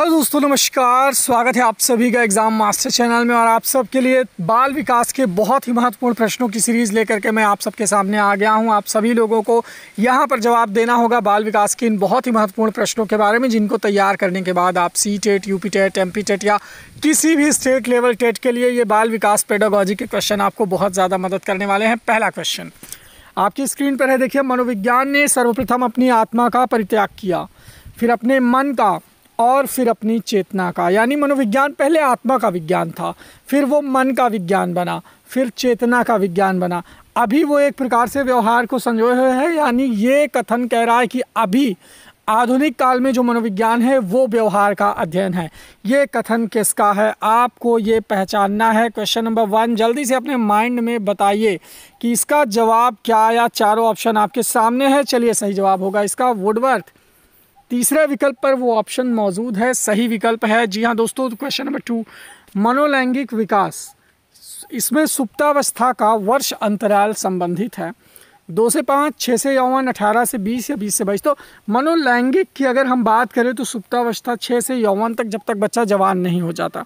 hello दोस्तों नमस्कार स्वागत है आप सभी का एग्ज़ाम मास्टर चैनल में और आप सबके लिए बाल विकास के बहुत ही महत्वपूर्ण प्रश्नों की सीरीज़ लेकर के मैं आप सबके सामने आ गया हूं आप सभी लोगों को यहां पर जवाब देना होगा बाल विकास के इन बहुत ही महत्वपूर्ण प्रश्नों के बारे में जिनको तैयार करने के बाद आप C TET U P TET M P TET या किसी भी स्टेट लेवल टेट के लिए ये बाल विकास पेडागॉजी के क्वेश्चन आपको बहुत ज़्यादा मदद करने वाले हैं पहला क्वेश्चन आपकी स्क्रीन पर है देखिए मनोविज्ञान ने सर्वप्रथम अपनी आत्मा का परित्याग किया फिर अपने मन का और फिर अपनी चेतना का यानी मनोविज्ञान पहले आत्मा का विज्ञान था फिर वो मन का विज्ञान बना फिर चेतना का विज्ञान बना अभी वो एक प्रकार से व्यवहार को संजोए हुए है यानी ये कथन कह रहा है कि अभी आधुनिक काल में जो मनोविज्ञान है वो व्यवहार का अध्ययन है ये कथन किसका है आपको ये पहचानना है क्वेश्चन नंबर वन जल्दी से अपने माइंड में बताइए कि इसका जवाब क्या या चारों ऑप्शन आपके सामने है चलिए सही जवाब होगा इसका वुडवर्थ तीसरे विकल्प पर वो ऑप्शन मौजूद है सही विकल्प है जी हाँ दोस्तों क्वेश्चन नंबर टू मनोलैंगिक विकास इसमें सुप्तावस्था का वर्ष अंतराल संबंधित है दो से पाँच छः से यौवन अठारह से बीस या बीस से बाईस तो मनोलैंगिक की अगर हम बात करें तो सुप्तावस्था छः से यौवन तक जब तक बच्चा जवान नहीं हो जाता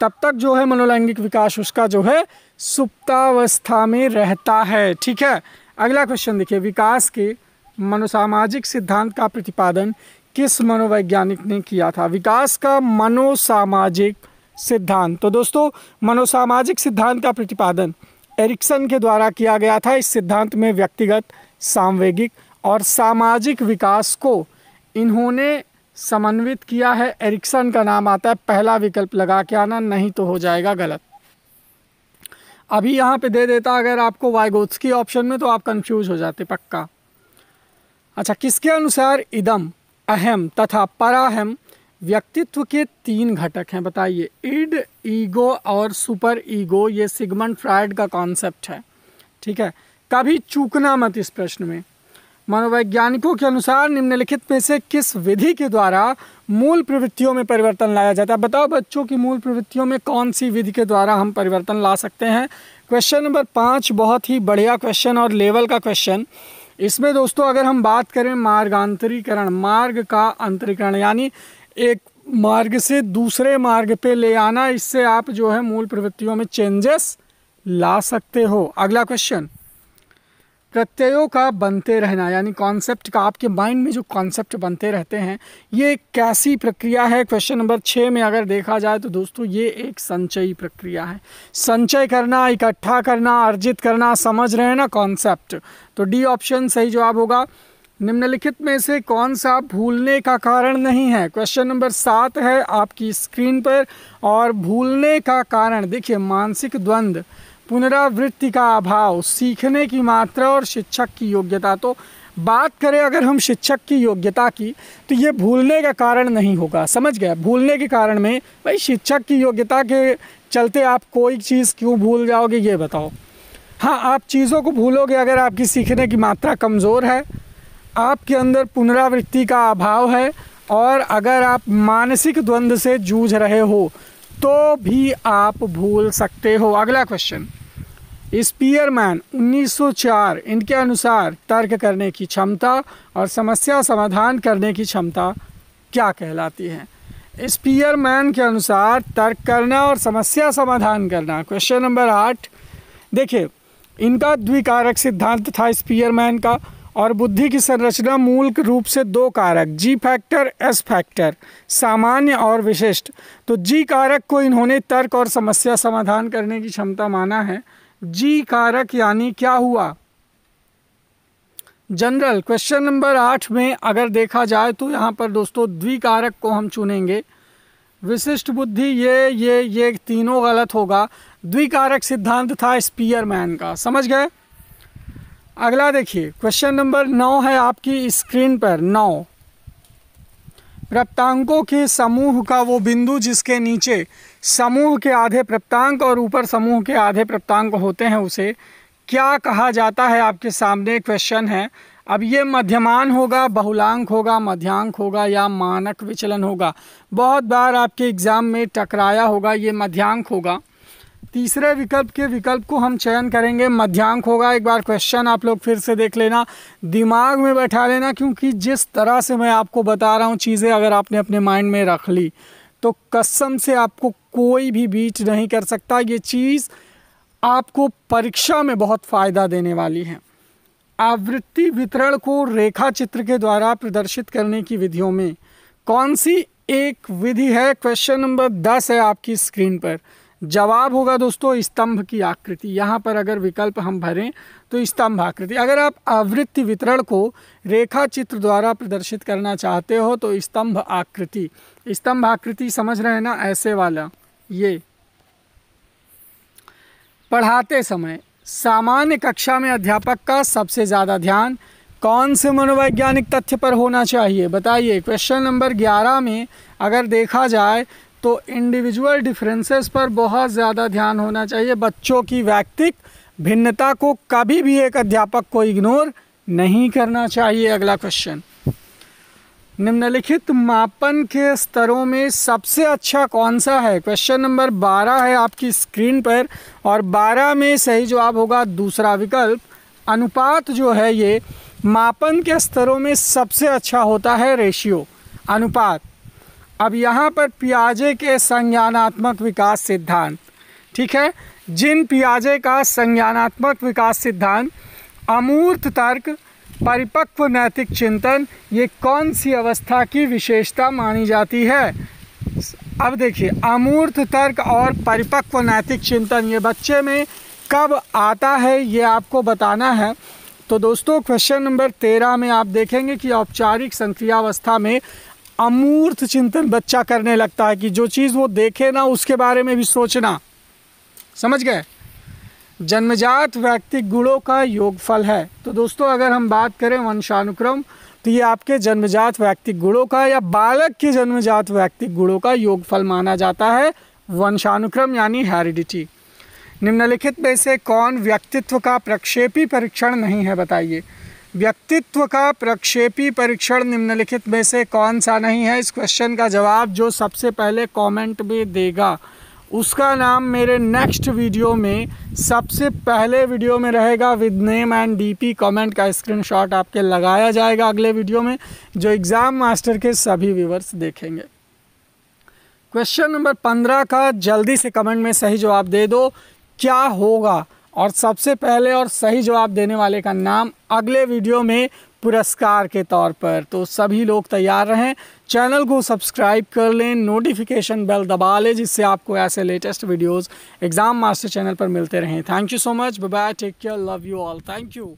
तब तक जो है मनोलैंगिक विकास उसका जो है सुप्तावस्था में रहता है ठीक है अगला क्वेश्चन देखिए विकास के मनोसामाजिक सिद्धांत का प्रतिपादन किस मनोवैज्ञानिक ने किया था विकास का मनोसामाजिक सिद्धांत तो दोस्तों मनोसामाजिक सिद्धांत का प्रतिपादन एरिक्सन के द्वारा किया गया था इस सिद्धांत में व्यक्तिगत सामवेगिक और सामाजिक विकास को इन्होंने समन्वित किया है एरिक्सन का नाम आता है पहला विकल्प लगा के आना नहीं तो हो जाएगा गलत अभी यहाँ पे दे देता अगर आपको वाइगोत्स की ऑप्शन में तो आप कंफ्यूज हो जाते पक्का अच्छा किसके अनुसार इदम अहम तथा पराहम व्यक्तित्व के तीन घटक हैं बताइए इड ईगो और सुपर ईगो ये सिगमंड फ्राइड का कॉन्सेप्ट है ठीक है कभी चूकना मत इस प्रश्न में मनोवैज्ञानिकों के अनुसार निम्नलिखित में से किस विधि के द्वारा मूल प्रवृत्तियों में परिवर्तन लाया जाता है बताओ बच्चों की मूल प्रवृत्तियों में कौन सी विधि के द्वारा हम परिवर्तन ला सकते हैं क्वेश्चन नंबर पाँच बहुत ही बढ़िया क्वेश्चन और लेवल का क्वेश्चन इसमें दोस्तों अगर हम बात करें मार्गांतरीकरण मार्ग का अंतरीकरण यानी एक मार्ग से दूसरे मार्ग पे ले आना इससे आप जो है मूल प्रवृत्तियों में चेंजेस ला सकते हो अगला क्वेश्चन प्रत्ययों का बनते रहना यानी कॉन्सेप्ट का आपके माइंड में जो कॉन्सेप्ट बनते रहते हैं ये कैसी प्रक्रिया है क्वेश्चन नंबर छः में अगर देखा जाए तो दोस्तों ये एक संचयी प्रक्रिया है संचय करना इकट्ठा करना अर्जित करना समझ रहे हैं ना कॉन्सेप्ट तो डी ऑप्शन सही जवाब होगा निम्नलिखित में से कौन सा भूलने का कारण नहीं है क्वेश्चन नंबर सात है आपकी स्क्रीन पर और भूलने का कारण देखिए मानसिक द्वंद्व पुनरावृत्ति का अभाव सीखने की मात्रा और शिक्षक की योग्यता तो बात करें अगर हम शिक्षक की योग्यता की तो ये भूलने का कारण नहीं होगा समझ गया भूलने के कारण में भाई शिक्षक की योग्यता के चलते आप कोई चीज़ क्यों भूल जाओगे ये बताओ हाँ आप चीज़ों को भूलोगे अगर आपकी सीखने की मात्रा कमज़ोर है आपके अंदर पुनरावृत्ति का अभाव है और अगर आप मानसिक द्वंद्व से जूझ रहे हो तो भी आप भूल सकते हो अगला क्वेश्चन स्पीयरमैन 1904 इनके अनुसार तर्क करने की क्षमता और समस्या समाधान करने की क्षमता क्या कहलाती है स्पीयरमैन के अनुसार तर्क करना और समस्या समाधान करना क्वेश्चन नंबर आठ देखिए इनका द्विकारक सिद्धांत था स्पीयरमैन का और बुद्धि की संरचना मूल रूप से दो कारक जी फैक्टर एस फैक्टर सामान्य और विशिष्ट तो जी कारक को इन्होंने तर्क और समस्या समाधान करने की क्षमता माना है जी कारक यानी क्या हुआ जनरल क्वेश्चन नंबर आठ में अगर देखा जाए तो यहाँ पर दोस्तों द्विकारक को हम चुनेंगे विशिष्ट बुद्धि ये ये ये तीनों गलत होगा द्विकारक सिद्धांत था स्पीयरमैन का समझ गए अगला देखिए क्वेश्चन नंबर नौ है आपकी स्क्रीन पर नौ प्रप्तांकों के समूह का वो बिंदु जिसके नीचे समूह के आधे प्रप्तांक और ऊपर समूह के आधे प्रप्तांक होते हैं उसे क्या कहा जाता है आपके सामने क्वेश्चन है अब ये मध्यमान होगा बहुलांक होगा मध्यांक होगा या मानक विचलन होगा बहुत बार आपके एग्ज़ाम में टकराया होगा ये मध्यांक होगा तीसरे विकल्प के विकल्प को हम चयन करेंगे मध्यांक होगा एक बार क्वेश्चन आप लोग फिर से देख लेना दिमाग में बैठा लेना क्योंकि जिस तरह से मैं आपको बता रहा हूँ चीज़ें अगर आपने अपने माइंड में रख ली तो कसम से आपको कोई भी बीट नहीं कर सकता ये चीज़ आपको परीक्षा में बहुत फ़ायदा देने वाली है आवृत्ति वितरण को रेखा चित्र के द्वारा प्रदर्शित करने की विधियों में कौन सी एक विधि है क्वेश्चन नंबर दस है आपकी स्क्रीन पर जवाब होगा दोस्तों स्तंभ की आकृति यहाँ पर अगर विकल्प हम भरें तो स्तंभ आकृति अगर आप आवृत्ति वितरण को रेखा चित्र द्वारा प्रदर्शित करना चाहते हो तो स्तंभ आकृति स्तंभ आकृति समझ रहे हैं ना ऐसे वाला ये पढ़ाते समय सामान्य कक्षा में अध्यापक का सबसे ज़्यादा ध्यान कौन से मनोवैज्ञानिक तथ्य पर होना चाहिए बताइए क्वेश्चन नंबर 11 में अगर देखा जाए तो इंडिविजुअल डिफरेंसेस पर बहुत ज़्यादा ध्यान होना चाहिए बच्चों की व्यक्तिक भिन्नता को कभी भी एक अध्यापक को इग्नोर नहीं करना चाहिए अगला क्वेश्चन निम्नलिखित मापन के स्तरों में सबसे अच्छा कौन सा है क्वेश्चन नंबर बारह है आपकी स्क्रीन पर और बारह में सही जवाब होगा दूसरा विकल्प अनुपात जो है ये मापन के स्तरों में सबसे अच्छा होता है रेशियो अनुपात अब यहाँ पर पियाजे के संज्ञानात्मक विकास सिद्धांत ठीक है जिन पियाजे का संज्ञानात्मक विकास सिद्धांत अमूर्त तर्क परिपक्व नैतिक चिंतन ये कौन सी अवस्था की विशेषता मानी जाती है अब देखिए अमूर्त तर्क और परिपक्व नैतिक चिंतन ये बच्चे में कब आता है ये आपको बताना है तो दोस्तों क्वेश्चन नंबर तेरह में आप देखेंगे कि औपचारिक संक्रियावस्था में अमूर्त चिंतन बच्चा करने लगता है कि जो चीज़ वो देखे ना उसके बारे में भी सोचना समझ गए जन्मजात व्यक्तिक गुणों का योगफल है तो दोस्तों अगर हम बात करें वंशानुक्रम तो ये आपके जन्मजात व्यक्तिक गुणों का या बालक के जन्मजात व्यक्तिक गुणों का योगफल माना जाता है वंशानुक्रम यानी हेरिडिटी निम्नलिखित में से कौन व्यक्तित्व का प्रक्षेपी परीक्षण नहीं है बताइए व्यक्तित्व का प्रक्षेपी परीक्षण निम्नलिखित में से कौन सा नहीं है इस क्वेश्चन का जवाब जो सबसे पहले कमेंट में देगा उसका नाम मेरे नेक्स्ट वीडियो में सबसे पहले वीडियो में रहेगा with name and DP comment का स्क्रीनशॉट आपके लगाया जाएगा अगले वीडियो में जो एग्ज़ाम मास्टर के सभी व्यूवर्स देखेंगे क्वेश्चन नंबर पंद्रह का जल्दी से कमेंट में सही जवाब दे दो क्या होगा और सबसे पहले और सही जवाब देने वाले का नाम अगले वीडियो में पुरस्कार के तौर पर तो सभी लोग तैयार रहें चैनल को सब्सक्राइब कर लें नोटिफिकेशन बेल दबा लें जिससे आपको ऐसे latest videos exam master channel पर मिलते रहें thank you so much bye bye take care love you all thank you